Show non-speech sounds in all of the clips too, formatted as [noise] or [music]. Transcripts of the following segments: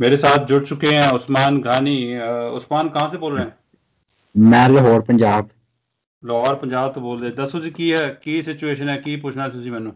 मेरे साथ जुड़ चुके हैं उस्मान घानी उस्मान कहाँ से बोल रहे हैं मैं लाहौर पंजाब लाहौर पंजाब तो बोल दे दसो जी की है की सिचुएशन है की पूछना है मैं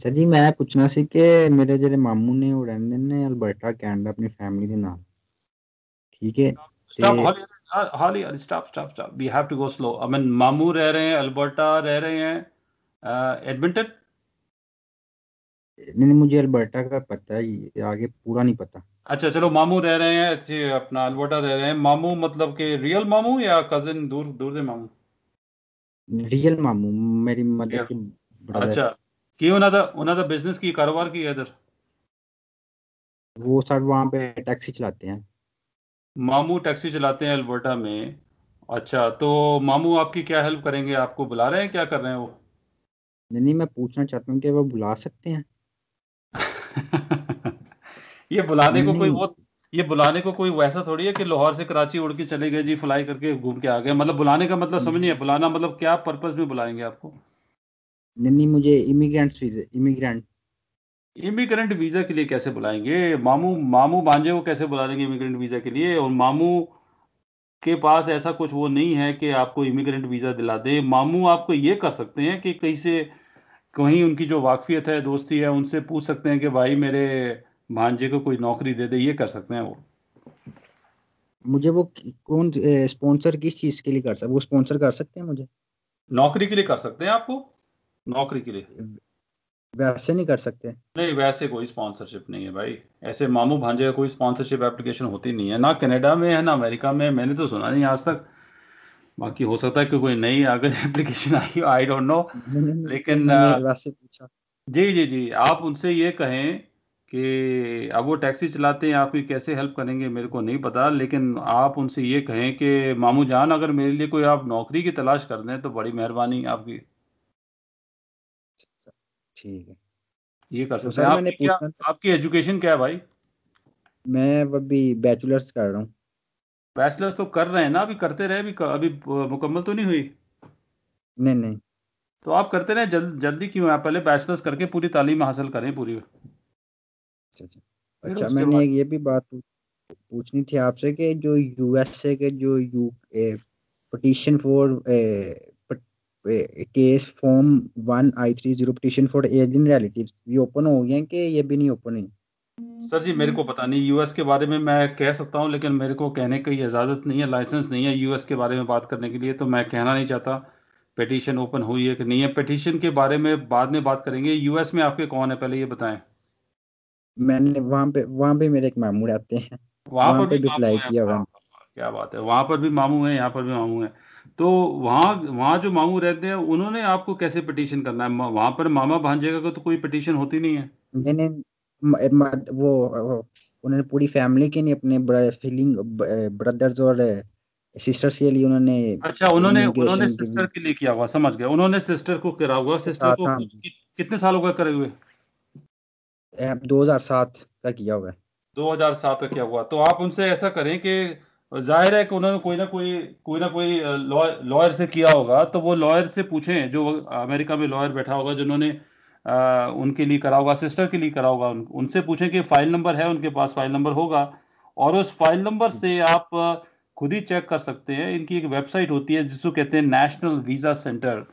सर जी मैं पूछना सी कि मेरे जेरे मामू ने वो रहने ने अल्बर्टा कैनेडा अपनी फैमिली के नाम ठीक है स्टॉप हाल ही stop stop stop we have to go slow I mean मामू रह रहे हैं अल्बर्टा रह रहे हैं एडमिंटन नहीं मुझे अल्बर्टा का पता है आगे पूरा नहीं पता अच्छा चलो मामू रह रहे हैं अच्छे अपना अल्बर्टा रह रहे हैं मामू मतलब के रियल मामू या कजिन दूर दूर से मामू रियल मामू मेरी मदर के ब्रदर अच्छा की उना था उना था बिजनेस की कारोबार की इधर वो सर वहाँ पे टैक्सी चलाते हैं मामू टैक्सी चलाते हैं अल्बर्टा में अच्छा तो मामू आपकी क्या हेल्प करेंगे आपको बुला रहे हैं क्या कर रहे हैं वो नहीं मैं पूछना चाहता हूँ कि वो बुला सकते हैं [laughs] ये बुलाने को कोई वो ये बुलाने को कोई वैसा थोड़ी है कि लाहौर से कराची उड़ के चले गए जी फ्लाई करके घूम के आ गए मतलब बुलाने का मतलब समझ नहीं है बुलाना मतलब क्या पर्पस में बुलाएंगे आपको नहीं नहीं मुझे immigrant visa immigrant immigrant visa के लिए कैसे बुलाएंगे मामू मामू बांजे को कैसे बुला लेंगे इमिग्रेंट वीजा के लिए और मामू के पास ऐसा कुछ वो नहीं है कि आपको इमिग्रेंट वीजा दिला दे मामू आपको ये कर सकते हैं कि कहीं से कहीं उनकी जो वाकफियत है दोस्ती है उनसे पूछ सकते हैं कि भाई मेरे भांजे को कोई नौकरी दे दे ये कर सकते हैं वो मुझे वो कौन स्पॉन्सर किस चीज के लिए कर सकते वो स्पॉन्सर कर सकते हैं मुझे नौकरी के लिए कर सकते हैं आपको नौकरी के लिए वैसे नहीं कर सकते नहीं वैसे कोई स्पॉन्सरशिप नहीं है भाई ऐसे मामू भांजे का कोई स्पॉन्सरशिप एप्लीकेशन होती नहीं है ना कनाडा में है ना अमेरिका में मैंने तो सुना नहीं आज तक बाकी हो सकता है कि कोई नई अगर एप्लीकेशन [laughs] आई हो आई डोंट नो लेकिन जी जी जी आप उनसे ये कहें कि अब वो टैक्सी चलाते हैं आपकी कैसे हेल्प करेंगे मेरे को नहीं पता लेकिन आप उनसे ये कहें कि मामू जान अगर मेरे लिए कोई आप नौकरी की तलाश कर दें तो बड़ी मेहरबानी आपकी अच्छा, ठीक है ये कर तो सकते हैं आपकी, आपकी एजुकेशन क्या है भाई मैं अभी बैचलर्स कर रहा हूँ बैचलर्स तो कर रहे हैं ना अभी करते रहे अभी अभी मुकम्मल तो नहीं हुई नहीं नहीं तो आप करते रहे जल, जल्दी क्यों आप पहले बैचलर्स करके पूरी तालीम हासिल करें पूरी अच्छा अच्छा, अच्छा मैंने ये भी बात पूछनी थी आपसे कि जो यूएसए के जो you petition for case form one I three zero petition for alien relatives ये ओपन हो गए हैं कि ये भी नहीं ओपन हुई सर जी मेरे को पता नहीं यूएस के बारे में मैं कह सकता हूं लेकिन मेरे को कहने की इजाज़त नहीं है लाइसेंस नहीं है यूएस के बारे में बात करने के लिए तो मैं कहना नहीं चाहता पिटीशन ओपन हुई है कि नहीं है पिटीशन के बारे में बाद में बात करेंगे यूएस में आपके कौन है पहले ये बताएं मैंने वहां पे वहां पे मेरे एक मामू रहते हैं वहां पर भी अप्लाई किया वहां क्या बात है वहां पर भी मामू हैं यहाँ पर भी मामू हैं तो वहाँ वहाँ जो मामू रहते हैं उन्होंने आपको कैसे पिटीशन करना है वहां पर मामा भांजे का तो कोई पिटीशन होती नहीं है नहीं नहीं वो उन्होंने पूरी फैमिली के लिए अपने फीलिंग ब्रदर्स और सिस्टर्स के लिए उन्होंने अच्छा उन्होंने उन्होंने सिस्टर के लिए किया हुआ समझ गया उन्होंने सिस्टर को करा हुआ सिस्टर को हाँ, हाँ। कितने साल हो गए करे हुए 2007 का किया हुआ 2007 का किया हुआ तो आप उनसे ऐसा करें कि जाहिर है कि उन्होंने कोई ना कोई कोई ना कोई लॉयर से किया होगा तो वो लॉयर से पूछें जो अमेरिका में लॉयर बैठा होगा जिन्होंने उनके लिए करा होगा सिस्टर के लिए करा होगा उनसे पूछें कि फाइल नंबर है उनके पास फाइल नंबर होगा और उस फाइल नंबर से आप खुद ही चेक कर सकते हैं इनकी एक वेबसाइट होती है जिसको कहते हैं नेशनल वीजा सेंटर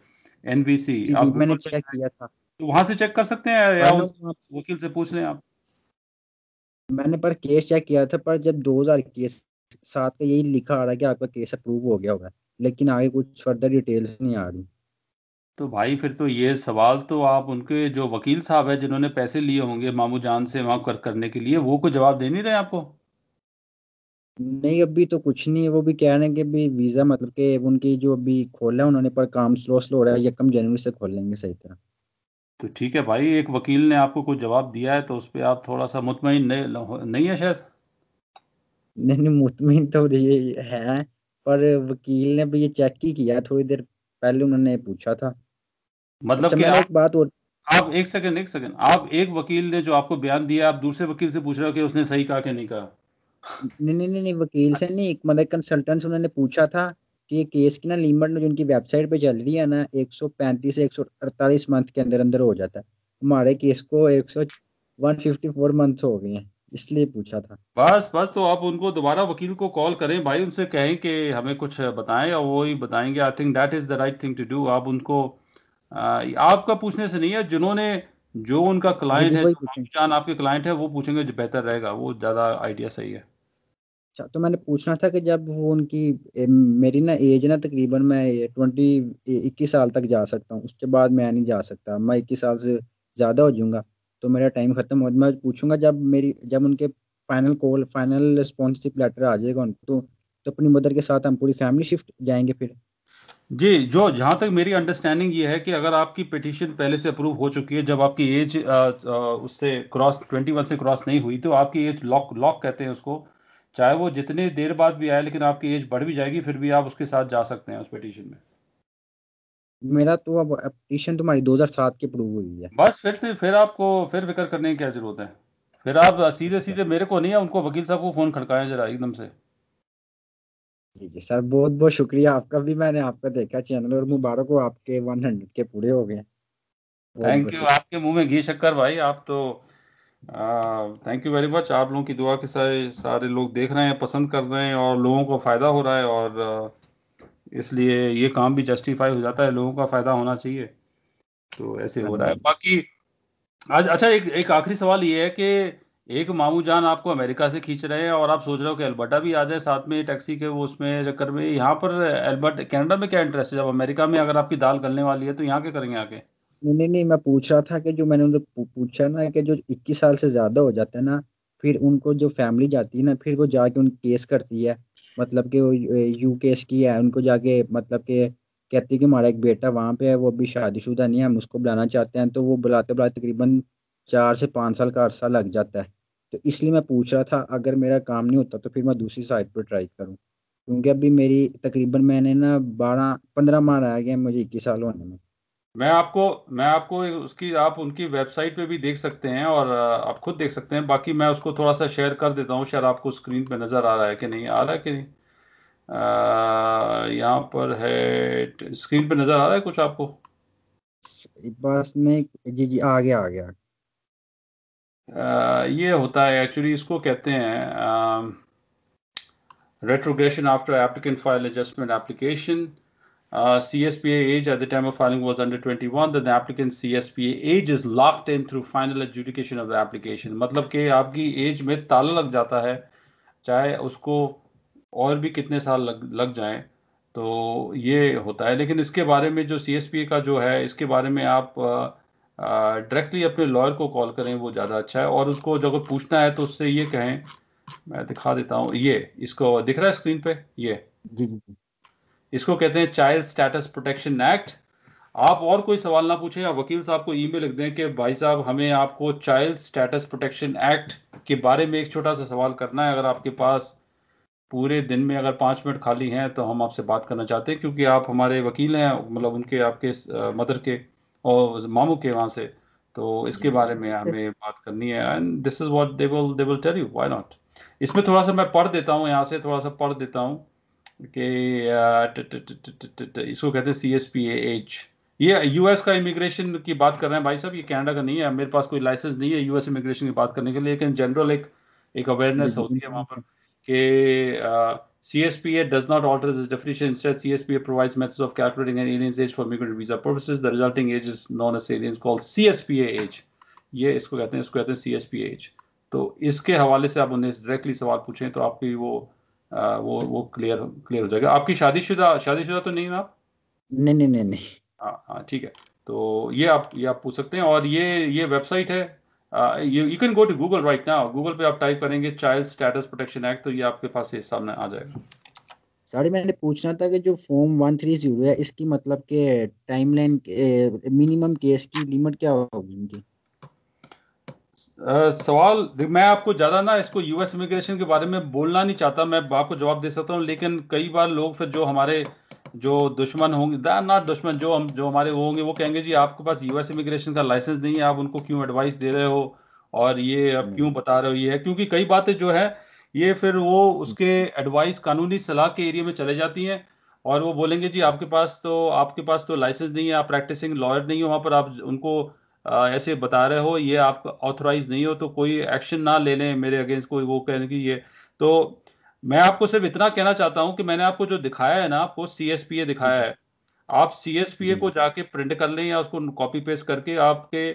एनबीसी मैंने चेक किया था तो वहां से चेक कर सकते हैं या वकील से पूछ लें आप मैंने पर केस चेक किया था पर जब 2000 केस साथ का यही लिखा आ रहा है कि आपका केस अप्रूव हो गया होगा लेकिन आगे कुछ फर्दर डिटेल्स नहीं आ रही तो भाई फिर तो ये सवाल तो आप उनके जो वकील साहब है जिन्होंने पैसे लिए होंगे मामू जान से वहां कर करने के लिए वो को जवाब दे नहीं रहे आपको नहीं अभी तो कुछ नहीं है वो भी कह रहे हैं कि वीज़ा मतलब कि उनकी जो अभी खोला है उन्होंने पर काम स्लो स्लो हो रहा है कम जनवरी से खोल लेंगे सही तरह तो ठीक है भाई एक वकील ने आपको कुछ जवाब दिया है तो उस पर आप थोड़ा सा मुतमिन नहीं, नहीं है शायद नहीं नहीं मुतमिन तो ये है पर वकील ने भी ये चेक ही किया थोड़ी देर पहले उन्होंने पूछा था मतलब अच्छा, कि आप, एक बात और... आप एक सेकंड एक सेकंड आप एक वकील ने जो आपको बयान दिया आप दूसरे वकील से पूछ रहे हो कि उसने सही कहा कि नहीं कहा नहीं नहीं नहीं वकील से नहीं एक मतलब कंसल्टेंट उन्होंने पूछा था कि ये केस की ना लिमिट जो इनकी वेबसाइट पे चल रही है ना 135 से 148 मंथ के अंदर अंदर हो जाता है हमारे केस को 154 मंथ हो गए हैं इसलिए पूछा था बस बस तो आप उनको दोबारा वकील को कॉल करें भाई उनसे कहें कि हमें कुछ बताएं और वो ही बताएंगे I think that is the right thing to do आप उनको आपका पूछने से नहीं है जिन्होंने जो उनका क्लाइंट है जान आपके क्लाइंट है वो पूछेंगे जो बेहतर रहेगा वो ज्यादा आइडिया सही है अच्छा तो मैंने पूछना था कि जब वो उनकी ए, मेरी ना एज ना तकरीबन मैं ट्वेंटी इक्कीस साल तक जा सकता हूँ उसके बाद मैं नहीं जा सकता मैं इक्कीस साल से ज़्यादा हो जाऊंगा तो मेरा टाइम ख़त्म हो मैं पूछूंगा जब मेरी जब उनके फाइनल कॉल फाइनल रिस्पॉन्सिप लेटर आ जाएगा उनको तो, तो अपनी मदर के साथ हम पूरी फैमिली शिफ्ट जाएंगे फिर जी जो जहाँ तक मेरी अंडरस्टैंडिंग ये है कि अगर आपकी पिटिशन पहले से अप्रूव हो चुकी है जब आपकी एज उससे क्रॉस ट्वेंटी वन से क्रॉस नहीं हुई तो आपकी एज लॉक लॉक कहते हैं उसको चाहे वो जितने देर बाद भी आए लेकिन आपकी एज बढ़ भी जाएगी फिर भी आप उसके साथ जा सकते हैं उस पिटिशन में मेरा तो अब पिटिशन तुम्हारी 2007 की अप्रूव हुई है बस फिर तो फिर आपको फिर फिक्र करने की क्या जरूरत है फिर आप सीधे सीधे मेरे को नहीं है उनको वकील साहब को फोन खड़काएं जरा एकदम से जी जी सर बहुत बहुत शुक्रिया आपका भी मैंने आपका देखा चैनल और मुबारक हो आपके वन हंड्रेड के पूरे हो गए थैंक यू आपके मुंह में घी शक्कर भाई आप तो थैंक यू वेरी मच आप लोगों की दुआ के साथ सारे लोग देख रहे हैं पसंद कर रहे हैं और लोगों को फ़ायदा हो रहा है और इसलिए ये काम भी जस्टिफाई हो जाता है लोगों का फ़ायदा होना चाहिए तो ऐसे हो रहा है बाकी आज अच्छा एक एक आखिरी सवाल ये है कि एक मामू जान आपको अमेरिका से खींच रहे हैं और आप सोच रहे हो कि अल्बर्टा भी आ जाए साथ में टैक्सी के वो उसमें चक्कर में यहाँ पर अल्बर्ट कनाडा में क्या इंटरेस्ट है जब अमेरिका में अगर आपकी दाल गलने वाली है तो यहाँ क्या करेंगे आके नहीं नहीं मैं पूछ रहा था कि जो मैंने उनसे पूछा ना कि जो 21 साल से ज्यादा हो जाता है ना फिर उनको जो फैमिली जाती है ना फिर वो जाके उन केस करती है मतलब कि वो यू केस की है उनको जाके मतलब के कहती है कि हमारा एक बेटा वहाँ पे है वो अभी शादीशुदा नहीं है हम उसको बुलाना चाहते हैं तो वो बुलाते बुलाते तकरीबन चार से पाँच साल का अरसा लग जाता है तो इसलिए मैं पूछ रहा था अगर मेरा काम नहीं होता तो फिर मैं दूसरी साइट पर ट्राई करूँ क्योंकि अभी मेरी तकरीबन मैंने ना बारह पंद्रह माह रह गया मुझे इक्कीस साल होने में मैं आपको मैं आपको उसकी आप उनकी वेबसाइट पे भी देख सकते हैं और आप खुद देख सकते हैं बाकी मैं उसको थोड़ा सा शेयर कर देता हूँ शायद आपको स्क्रीन पे नज़र आ रहा है कि नहीं आ रहा है कि नहीं यहाँ पर है स्क्रीन पे नज़र आ रहा है कुछ आपको बस नहीं जी जी आ गया आ गया ये होता है एक्चुअली इसको कहते हैं retrogression after applicant file adjustment application C S P age at the time of filing was under twenty applicant C S P age is locked in through final adjudication of the application मतलब कि आपकी as में ताला लग जाता है चाहे उसको और भी कितने साल लग लग जाए तो ये होता है लेकिन इसके बारे में जो सी एस पी ए का जो है इसके बारे में आप uh, डायरेक्टली अपने लॉयर को कॉल करें वो ज़्यादा अच्छा है और उसको जो पूछना है तो उससे ये कहें मैं दिखा देता हूँ ये इसको दिख रहा है स्क्रीन पे ये जी जी इसको कहते हैं चाइल्ड स्टेटस प्रोटेक्शन एक्ट आप और कोई सवाल ना पूछें या वकील साहब को ईमेल लिख दें कि भाई साहब हमें आपको चाइल्ड स्टेटस प्रोटेक्शन एक्ट के बारे में एक छोटा सा सवाल करना है अगर आपके पास पूरे दिन में अगर पाँच मिनट खाली हैं तो हम आपसे बात करना चाहते हैं क्योंकि आप हमारे वकील हैं मतलब उनके आपके मदर के और मामू के वहाँ से तो इसके बारे में हमें बात करनी है and this is what they will they will tell you why not इसमें थोड़ा सा मैं पढ़ देता हूँ यहाँ से थोड़ा सा पढ़ देता हूँ कि इसको कहते हैं सी एस पी एच ये यूएस का इमिग्रेशन की बात कर रहे हैं भाई साहब ये कनाडा का नहीं है मेरे पास कोई लाइसेंस नहीं है यूएस इमिग्रेशन की बात करने के लिए लेकिन जनरल एक एक अवेयरनेस होती है वहाँ पर कि CSPA does not alter this definition. Instead, CSPA provides methods of calculating an alien's age for migrant visa purposes. The resulting age is known as aliens called CSPA age. ये इसको कहते हैं इसको कहते हैं CSPA age. तो इसके हवाले से आप उन्हें directly सवाल पूछें तो आपकी वो आ, वो वो clear clear हो जाएगा आपकी शादीशुदा शादीशुदा तो नहीं है आप नहीं नहीं नहीं हाँ हाँ ठीक है तो ये आप ये आप पूछ सकते हैं और ये ये वेबसाइट है you you can go to Google right now Google पे आप टाइप करेंगे चाइल्ड स्टेटस प्रोटेक्शन एक्ट तो ये आपके पास ये सामने आ जाएगा साड़ी मैंने पूछना था कि जो फॉर्म 130 है इसकी मतलब के टाइमलाइन मिनिमम केस की लिमिट क्या होगी इनकी Uh, सवाल मैं आपको ज़्यादा ना इसको यूएस इमिग्रेशन के बारे में बोलना नहीं चाहता मैं आपको जवाब दे सकता हूँ लेकिन कई बार लोग फिर जो हमारे uh, जो दुश्मन होंगे नॉट दुश्मन जो हम जो हमारे वो होंगे वो कहेंगे जी आपके पास यूएस इमिग्रेशन का लाइसेंस नहीं है आप उनको क्यों एडवाइस दे रहे हो और ये अब क्यों हम्म। बता रहे हो ये है क्योंकि कई बातें जो है ये फिर वो उसके एडवाइस हम्म। कानूनी सलाह के एरिया में चले जाती हैं और वो बोलेंगे जी आपके पास तो आपके पास तो लाइसेंस नहीं है आप प्रैक्टिसिंग लॉयर नहीं हो वहाँ पर आप उनको आ, ऐसे बता रहे हो ये आप ऑथोराइज नहीं हो तो कोई एक्शन ना ले लें मेरे अगेंस्ट कोई वो कहने की ये तो मैं आपको सिर्फ इतना कहना चाहता हूं कि मैंने आपको जो दिखाया है ना आपको सीएसपीए दिखाया है आप सीएसपीए को जाके प्रिंट कर लें या उसको कॉपी पेस्ट करके आपके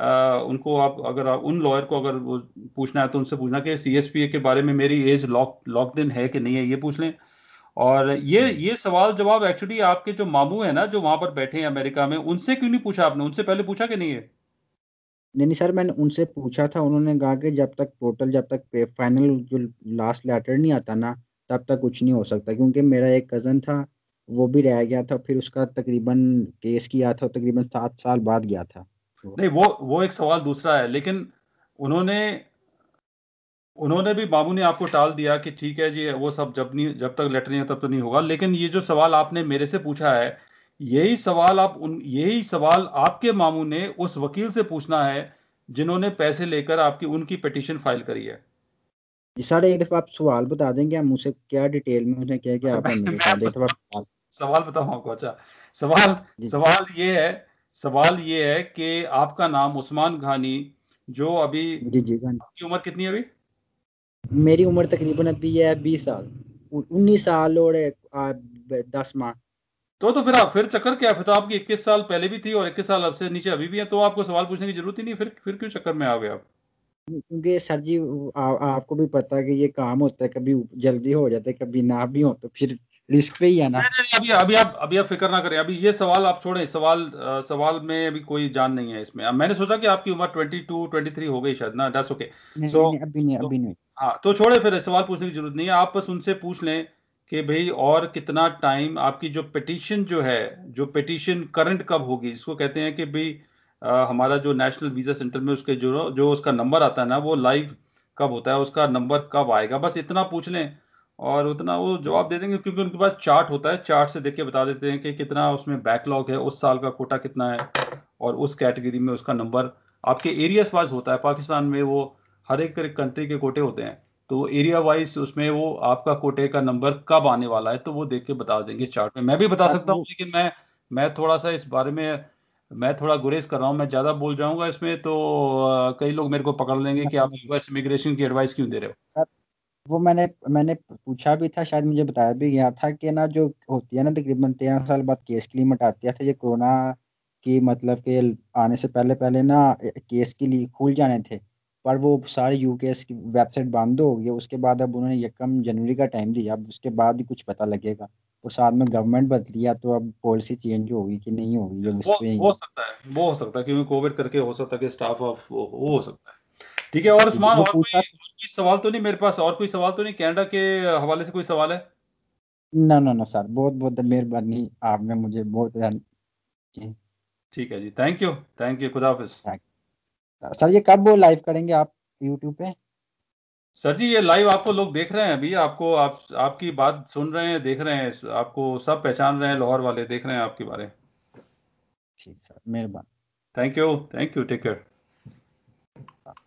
आ, उनको आप अगर आप उन लॉयर को अगर वो पूछना है तो उनसे पूछना कि सीएसपीए के बारे में मेरी एज लॉक लॉकड इन है कि नहीं है ये पूछ लें और ये ये सवाल जवाब एक्चुअली आपके जो मामू है ना जो वहां पर बैठे हैं अमेरिका में उनसे क्यों नहीं पूछा आपने उनसे पहले पूछा कि नहीं है नहीं नहीं सर मैंने उनसे पूछा था उन्होंने कहा कि जब तक टोटल जब तक फाइनल जो लास्ट लेटर नहीं आता ना तब तक कुछ नहीं हो सकता क्योंकि मेरा एक कज़न था, वो भी रह गया था फिर उसका तकरीबन केस किया था तकरीबन सात साल बाद गया था नहीं, वो वो एक सवाल दूसरा है लेकिन उन्होंने उन्होंने भी बाबू ने आपको टाल दिया कि ठीक है जी, वो सब जब नहीं जब तक लेटर नहीं तब तो नहीं होगा। लेकिन ये जो सवाल आपने मेरे से पूछा है यही सवाल आप उन यही सवाल आपके मामू ने उस वकील से पूछना है जिन्होंने पैसे लेकर आपकी उनकी पिटिशन फाइल करी है सर एक दफा आप सवाल बता देंगे आप मुझसे क्या डिटेल में उसने क्या क्या [laughs] सवाल बताओ आपको अच्छा सवाल सवाल ये है सवाल ये है कि आपका नाम उस्मान घानी जो अभी जी जी आपकी उम्र कितनी है अभी मेरी उम्र तकरीबन अभी है बीस साल उन्नीस साल और दस माह तो तो फिर आप फिर चक्कर क्या फिर तो आपकी इक्कीस साल पहले भी थी और इक्कीस साल अब से नीचे अभी भी है तो आपको सवाल पूछने की जरूरत ही नहीं फिर फिर क्यों चक्कर में आ गए आप क्योंकि सर जी आ, आपको भी पता है कि ये काम होता है कभी जल्दी हो जाते है कभी ना भी हो तो फिर रिस्क पे ही है ना नहीं, नहीं, अभी अभी आप अभी आप फिक्र ना करें अभी ये सवाल आप छोड़े सवाल आ, सवाल में अभी कोई जान नहीं है इसमें मैंने सोचा कि आपकी उम्र 22 23 हो गई शायद ना दैट्स ओके सो अभी नहीं तो अभी नहीं हाँ तो छोड़े फिर सवाल पूछने की जरूरत नहीं है आप बस उनसे पूछ लें कि भाई और कितना टाइम आपकी जो पिटिशन जो है जो पिटिशन करंट कब होगी इसको कहते हैं कि भाई हमारा जो नेशनल वीज़ा सेंटर में उसके जो जो उसका नंबर आता है ना वो लाइव कब होता है उसका नंबर कब आएगा बस इतना पूछ लें और उतना वो जवाब दे देंगे क्योंकि उनके पास चार्ट होता है चार्ट से देख के बता देते हैं कि कितना उसमें बैकलॉग है उस साल का कोटा कितना है और उस कैटेगरी में उसका नंबर आपके एरियाज वाइज होता है पाकिस्तान में वो हर एक कंट्री के कोटे होते हैं तो एरिया वाइज उसमें वो आपका कोटे का नंबर कब आने वाला है तो वो देख के बता देंगे चार्ट में मैं भी बता सकता हूँ लेकिन मैं मैं थोड़ा सा इस बारे में मैं थोड़ा गुरेज कर रहा हूँ मैं ज़्यादा बोल जाऊंगा इसमें तो कई लोग मेरे को पकड़ लेंगे कि आप यूएस अच्छा। इमिग्रेशन की एडवाइस क्यों दे रहे हो सर वो मैंने मैंने पूछा भी था शायद मुझे बताया भी गया था कि ना जो होती है ना तकरीबन तेरह साल बाद केस क्लीम आती है तो ये कोरोना की मतलब के आने से पहले पहले ना केस के लिए खुल जाने थे पर वो सारे यूकेएस की वेबसाइट बंद हो गई उसके बाद अब उन्होंने यकम जनवरी का टाइम दिया अब उसके बाद ही कुछ पता लगेगा और साथ में गवर्नमेंट बदली है तो अब पॉलिसी चेंज होगी कि नहीं होगी वो हो सकता है वो हो सकता है क्योंकि कोविड करके हो सकता है कि स्टाफ ऑफ वो हो सकता है ठीक है और उस्मान और कोई, कोई सवाल तो नहीं मेरे पास और कोई सवाल तो नहीं कनाडा के हवाले से कोई सवाल है ना ना ना सर बहुत बहुत मेहरबानी आपने मुझे बहुत ठीक है जी थैंक यू थैंक यू खुदा हाफिज सर ये कब लाइव करेंगे आप यूट्यूब पे सर जी ये लाइव आपको लोग देख रहे हैं अभी आपको आप आपकी बात सुन रहे हैं देख रहे हैं आपको सब पहचान रहे हैं लाहौर वाले देख रहे हैं आपके बारे ठीक सर मेहरबान thank you thank you take care